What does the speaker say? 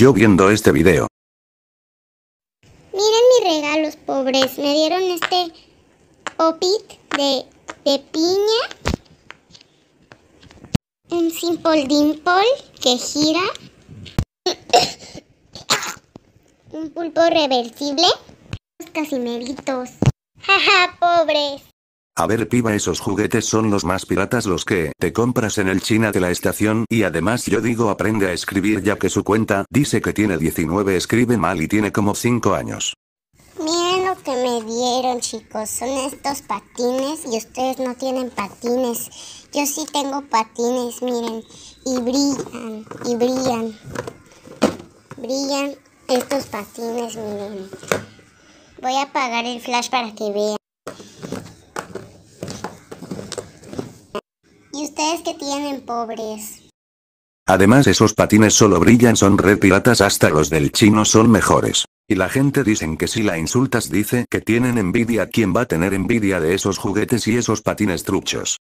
Yo viendo este video. Miren mis regalos, pobres. Me dieron este popit de, de piña. Un simple dimple que gira. Un pulpo reversible. Los casimeritos. Jaja, pobres. A ver piba esos juguetes son los más piratas los que te compras en el China de la estación y además yo digo aprende a escribir ya que su cuenta dice que tiene 19 escribe mal y tiene como 5 años. Miren lo que me dieron chicos, son estos patines y ustedes no tienen patines. Yo sí tengo patines, miren, y brillan, y brillan. Brillan estos patines, miren. Voy a apagar el flash para que vean. ¿Y ustedes que tienen pobres? Además esos patines solo brillan son red piratas hasta los del chino son mejores. Y la gente dicen que si la insultas dice que tienen envidia ¿Quién va a tener envidia de esos juguetes y esos patines truchos?